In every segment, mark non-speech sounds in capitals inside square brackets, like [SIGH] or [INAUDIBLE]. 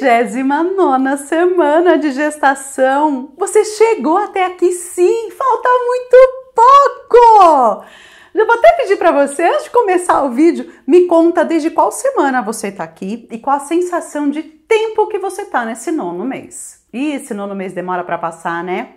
39 semana de gestação. Você chegou até aqui sim, falta muito pouco! Eu vou até pedir para você, antes de começar o vídeo, me conta desde qual semana você está aqui e qual a sensação de tempo que você está nesse nono mês. E esse nono mês demora para passar, né?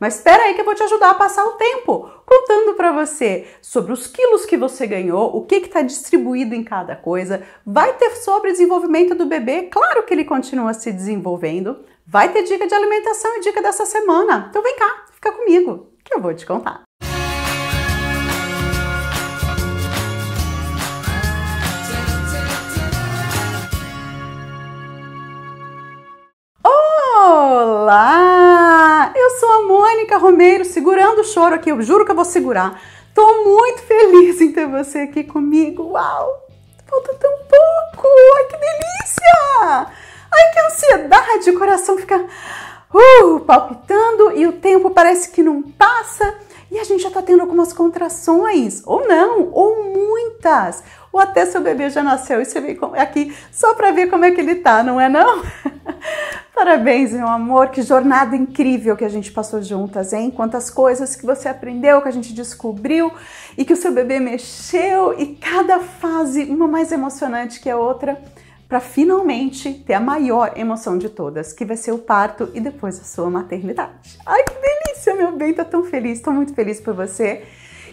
Mas espera aí que eu vou te ajudar a passar o tempo, contando para você sobre os quilos que você ganhou, o que está distribuído em cada coisa. Vai ter sobre desenvolvimento do bebê, claro que ele continua se desenvolvendo. Vai ter dica de alimentação e dica dessa semana. Então vem cá, fica comigo que eu vou te contar. segurando o choro aqui. Eu juro que eu vou segurar. Tô muito feliz em ter você aqui comigo. Uau! Falta tão pouco! Ai, que delícia! Ai, que ansiedade! O coração fica uh, palpitando e o tempo parece que não passa e a gente já tá tendo algumas contrações, ou não, ou muitas, ou até seu bebê já nasceu e você vem aqui só para ver como é que ele tá, não é não? [LAUGHS] Parabéns, meu amor, que jornada incrível que a gente passou juntas, hein? Quantas coisas que você aprendeu, que a gente descobriu e que o seu bebê mexeu e cada fase uma mais emocionante que a outra, para finalmente ter a maior emoção de todas, que vai ser o parto e depois a sua maternidade. Ai, que delícia, meu bem, tô tão feliz, tô muito feliz por você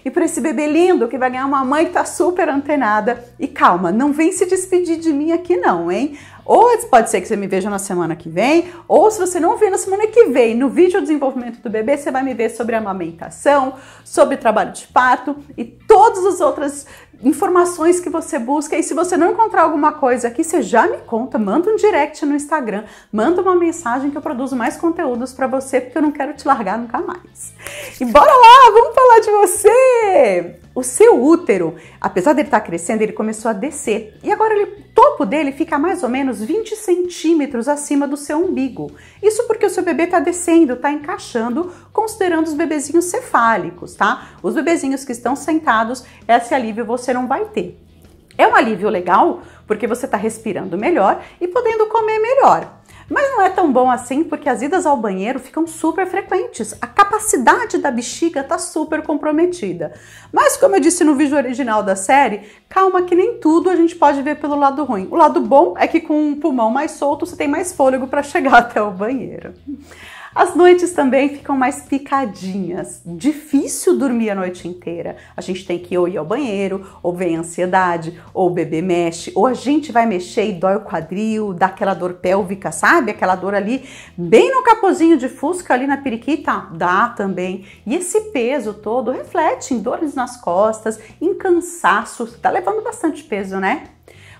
e para esse bebê lindo que vai ganhar uma mãe que tá super antenada. E calma, não vem se despedir de mim aqui não, hein? Ou pode ser que você me veja na semana que vem, ou se você não vir na semana que vem, no vídeo desenvolvimento do bebê, você vai me ver sobre amamentação, sobre trabalho de parto e todas as outras informações que você busca. E se você não encontrar alguma coisa aqui, você já me conta, manda um direct no Instagram, manda uma mensagem que eu produzo mais conteúdos para você, porque eu não quero te largar nunca mais. E bora lá, vamos falar de você! O seu útero, apesar dele estar tá crescendo, ele começou a descer. E agora ele topo dele fica mais ou menos 20 centímetros acima do seu umbigo. Isso porque o seu bebê está descendo, está encaixando, considerando os bebezinhos cefálicos, tá? Os bebezinhos que estão sentados, esse alívio você não vai ter. É um alívio legal porque você está respirando melhor e podendo comer melhor. Mas não é tão bom assim porque as idas ao banheiro ficam super frequentes. A capacidade da bexiga está super comprometida. Mas, como eu disse no vídeo original da série, calma que nem tudo a gente pode ver pelo lado ruim. O lado bom é que com um pulmão mais solto você tem mais fôlego para chegar [LAUGHS] até o banheiro. As noites também ficam mais picadinhas. Difícil dormir a noite inteira. A gente tem que ou ir ao banheiro, ou vem ansiedade, ou o bebê mexe, ou a gente vai mexer e dói o quadril, dá aquela dor pélvica, sabe? Aquela dor ali bem no capozinho de fusca ali na periquita, dá também. E esse peso todo reflete em dores nas costas, em cansaço, tá levando bastante peso, né?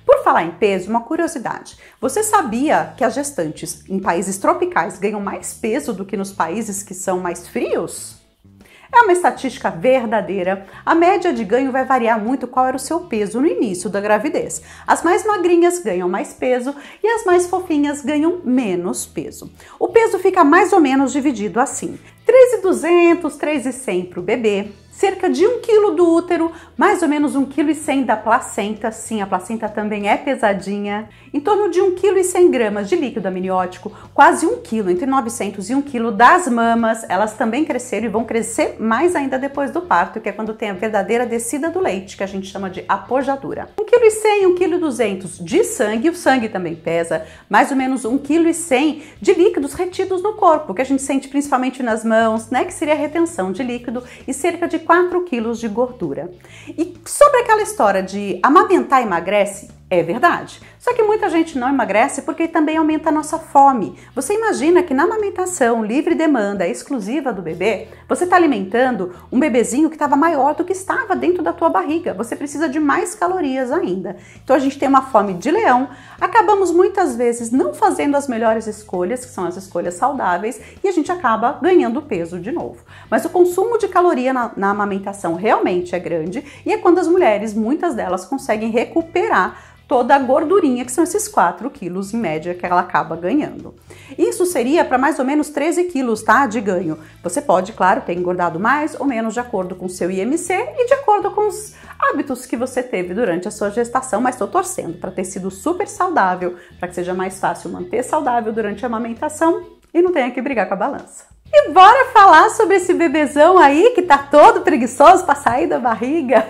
Por falar em peso, uma curiosidade. Você sabia que as gestantes em países tropicais ganham mais peso do que nos países que são mais frios? É uma estatística verdadeira. A média de ganho vai variar muito qual era o seu peso no início da gravidez. As mais magrinhas ganham mais peso e as mais fofinhas ganham menos peso. O peso fica mais ou menos dividido assim: 3,200, 3,100 para o bebê, cerca de um quilo do útero, mais ou menos um quilo e cem da placenta, sim, a placenta também é pesadinha, em torno de um quilo e cem gramas de líquido amniótico, quase um quilo, entre 900 e um quilo das mamas, elas também cresceram e vão crescer mais ainda depois do parto, que é quando tem a verdadeira descida do leite, que a gente chama de apojadura. Um quilo e cem, um quilo e duzentos de sangue, o sangue também pesa, mais ou menos um quilo e cem de líquidos retidos no corpo, que a gente sente principalmente nas mãos, né, que seria a retenção de líquido, e cerca de 4 quilos de gordura. E sobre aquela história de amamentar emagrece, é verdade. Só que muita gente não emagrece porque também aumenta a nossa fome. Você imagina que na amamentação livre demanda exclusiva do bebê, você está alimentando um bebezinho que estava maior do que estava dentro da tua barriga. Você precisa de mais calorias ainda. Então a gente tem uma fome de leão, acabamos muitas vezes não fazendo as melhores escolhas, que são as escolhas saudáveis, e a gente acaba ganhando peso de novo. Mas o consumo de caloria na, na amamentação realmente é grande e é quando as mulheres, muitas delas, conseguem recuperar toda a gordurinha, que são esses 4 quilos em média que ela acaba ganhando. Isso seria para mais ou menos 13 quilos, tá? De ganho. Você pode, claro, ter engordado mais ou menos de acordo com o seu IMC e de acordo com os hábitos que você teve durante a sua gestação, mas estou torcendo para ter sido super saudável, para que seja mais fácil manter saudável durante a amamentação e não tenha que brigar com a balança. E bora falar sobre esse bebezão aí que tá todo preguiçoso para sair da barriga?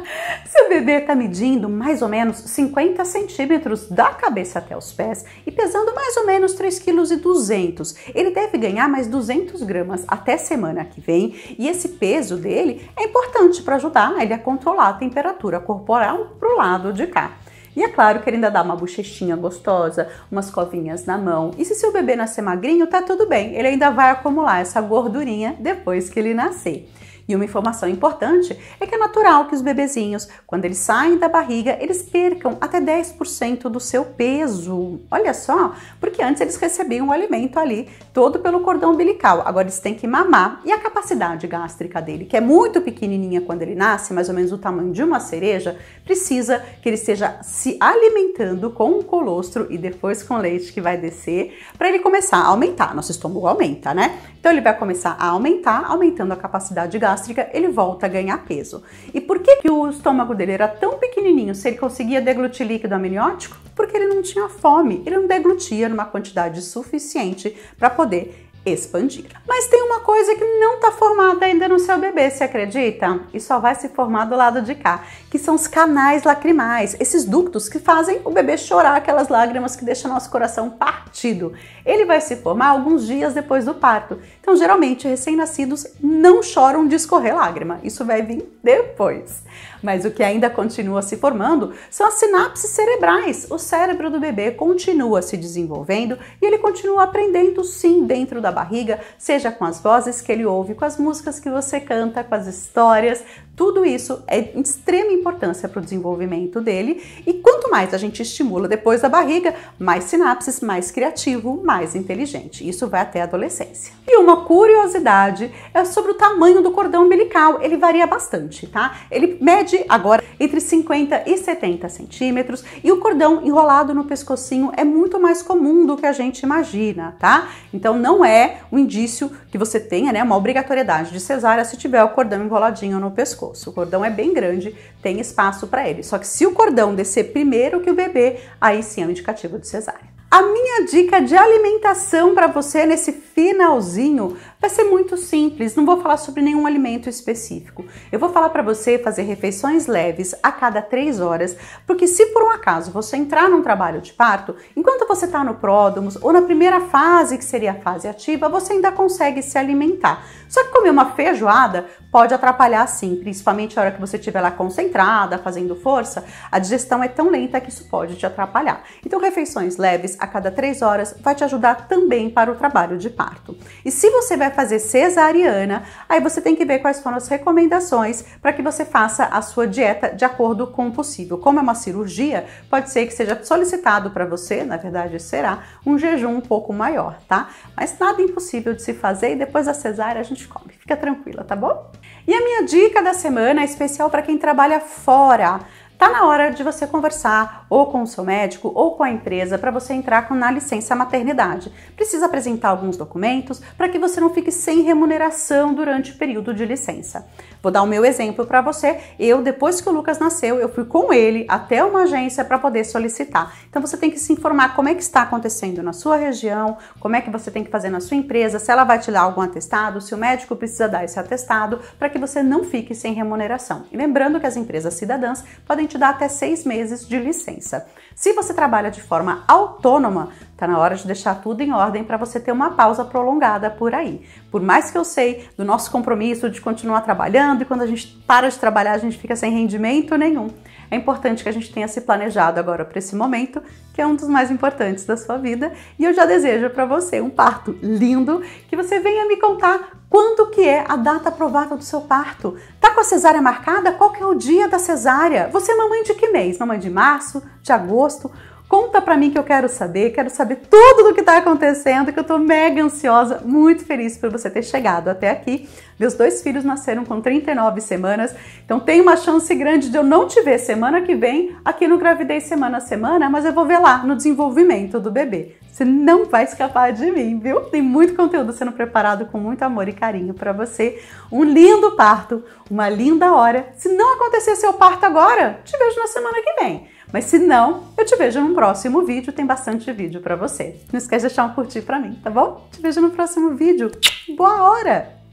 [LAUGHS] Seu bebê tá medindo mais ou menos 50 centímetros da cabeça até os pés e pesando mais ou menos 3,2 kg. Ele deve ganhar mais 200 gramas até semana que vem e esse peso dele é importante para ajudar ele a controlar a temperatura corporal pro lado de cá. E é claro que ele ainda dá uma bochechinha gostosa, umas covinhas na mão. E se seu bebê nascer magrinho, tá tudo bem, ele ainda vai acumular essa gordurinha depois que ele nascer. E uma informação importante é que é natural que os bebezinhos, quando eles saem da barriga, eles percam até 10% do seu peso. Olha só, porque antes eles recebiam o alimento ali todo pelo cordão umbilical. Agora eles têm que mamar e a capacidade gástrica dele, que é muito pequenininha quando ele nasce, mais ou menos do tamanho de uma cereja, precisa que ele esteja se alimentando com o colostro e depois com leite que vai descer, para ele começar a aumentar. Nosso estômago aumenta, né? Então ele vai começar a aumentar, aumentando a capacidade gástrica gástrica, ele volta a ganhar peso. E por que, que o estômago dele era tão pequenininho se ele conseguia deglutir líquido amniótico? Porque ele não tinha fome, ele não deglutia numa quantidade suficiente para poder expandir. Mas tem uma coisa que não está formada ainda no seu bebê, se acredita? E só vai se formar do lado de cá, que são os canais lacrimais, esses ductos que fazem o bebê chorar aquelas lágrimas que deixam nosso coração partido. Ele vai se formar alguns dias depois do parto. Então, geralmente, recém-nascidos não choram de escorrer lágrima. Isso vai vir depois. Mas o que ainda continua se formando são as sinapses cerebrais. O cérebro do bebê continua se desenvolvendo e ele continua aprendendo sim dentro da barriga, seja com as vozes que ele ouve, com as músicas que você canta, com as histórias, tudo isso é de extrema importância para o desenvolvimento dele e quanto mais a gente estimula depois da barriga, mais sinapses, mais criativo, mais inteligente. Isso vai até a adolescência. E uma curiosidade é sobre o tamanho do cordão umbilical. Ele varia bastante, tá? Ele mede agora entre 50 e 70 centímetros e o cordão enrolado no pescocinho é muito mais comum do que a gente imagina, tá? Então não é um indício que você tenha, né, uma obrigatoriedade de cesárea se tiver o cordão enroladinho no pescoço pescoço. O cordão é bem grande, tem espaço para ele. Só que se o cordão descer primeiro que o bebê, aí sim é um indicativo de cesárea. A minha dica de alimentação para você nesse finalzinho Vai ser muito simples, não vou falar sobre nenhum alimento específico. Eu vou falar para você fazer refeições leves a cada três horas, porque se por um acaso você entrar num trabalho de parto, enquanto você está no pródomos ou na primeira fase, que seria a fase ativa, você ainda consegue se alimentar. Só que comer uma feijoada pode atrapalhar sim, principalmente a hora que você estiver lá concentrada, fazendo força, a digestão é tão lenta que isso pode te atrapalhar. Então, refeições leves a cada três horas vai te ajudar também para o trabalho de parto. E se você vai fazer cesariana, aí você tem que ver quais foram as recomendações para que você faça a sua dieta de acordo com o possível. Como é uma cirurgia, pode ser que seja solicitado para você, na verdade será, um jejum um pouco maior, tá? Mas nada impossível de se fazer e depois da cesárea a gente come. Fica tranquila, tá bom? E a minha dica da semana é especial para quem trabalha fora tá na hora de você conversar ou com o seu médico ou com a empresa para você entrar com na licença maternidade. Precisa apresentar alguns documentos para que você não fique sem remuneração durante o período de licença. Vou dar o meu exemplo para você. Eu depois que o Lucas nasceu, eu fui com ele até uma agência para poder solicitar. Então você tem que se informar como é que está acontecendo na sua região, como é que você tem que fazer na sua empresa, se ela vai te dar algum atestado, se o médico precisa dar esse atestado para que você não fique sem remuneração. E lembrando que as empresas cidadãs podem te dá até seis meses de licença. Se você trabalha de forma autônoma, Tá na hora de deixar tudo em ordem para você ter uma pausa prolongada por aí. Por mais que eu sei do nosso compromisso de continuar trabalhando e quando a gente para de trabalhar a gente fica sem rendimento nenhum, é importante que a gente tenha se planejado agora para esse momento, que é um dos mais importantes da sua vida. E eu já desejo para você um parto lindo, que você venha me contar quando que é a data provável do seu parto? Tá com a cesárea marcada? Qual que é o dia da cesárea? Você é mamãe de que mês? Mamãe de março? De agosto? Conta pra mim que eu quero saber, quero saber tudo do que tá acontecendo, que eu tô mega ansiosa, muito feliz por você ter chegado até aqui. Meus dois filhos nasceram com 39 semanas, então tem uma chance grande de eu não te ver semana que vem aqui no Gravidez Semana a Semana, mas eu vou ver lá no desenvolvimento do bebê. Você não vai escapar de mim, viu? Tem muito conteúdo sendo preparado com muito amor e carinho para você. Um lindo parto, uma linda hora. Se não acontecer seu parto agora, te vejo na semana que vem. Mas se não, eu te vejo num próximo vídeo, tem bastante vídeo para você. Não esquece de deixar um curtir para mim, tá bom? Te vejo no próximo vídeo. Boa hora!